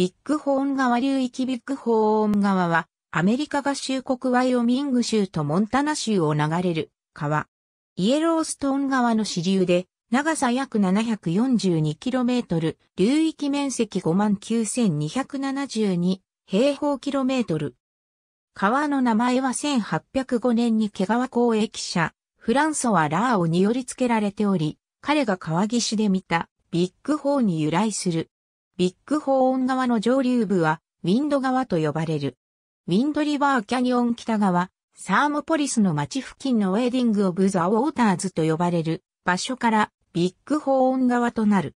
ビッグホーン川流域ビッグホーン川は、アメリカ合衆国ワイオミング州とモンタナ州を流れる川。イエローストーン川の支流で、長さ約 742km、流域面積59,272平方キロメートル。川の名前は1805年に毛川公益者、フランソワ・ラーオにより付けられており、彼が川岸で見たビッグホーンに由来する。ビッグホーン川の上流部は、ウィンド川と呼ばれる。ウィンドリバーキャニオン北側、サーモポリスの町付近のウェディング・オブ・ザ・ウォーターズと呼ばれる場所からビッグホーン川となる。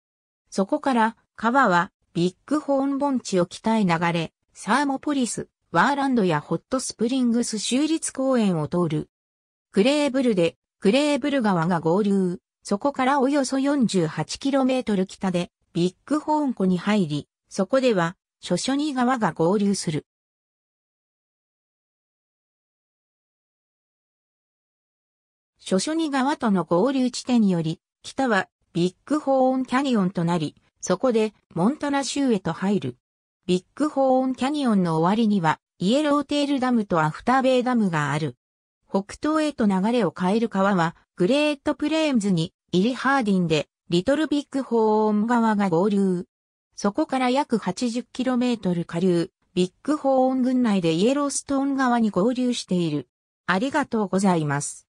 そこから川はビッグホーン盆地を北へ流れ、サーモポリス、ワーランドやホットスプリングス州立公園を通る。クレーブルで、クレーブル川が合流。そこからおよそ 48km 北で、ビッグホーン湖に入り、そこでは、諸所に川が合流する。諸所に川との合流地点により、北はビッグホーンキャニオンとなり、そこでモンタナ州へと入る。ビッグホーンキャニオンの終わりには、イエローテールダムとアフターベイダムがある。北東へと流れを変える川は、グレートプレーンズに、イリハーディンで、リトルビッグホーン川が合流。そこから約 80km 下流、ビッグホーン群内でイエローストーン川に合流している。ありがとうございます。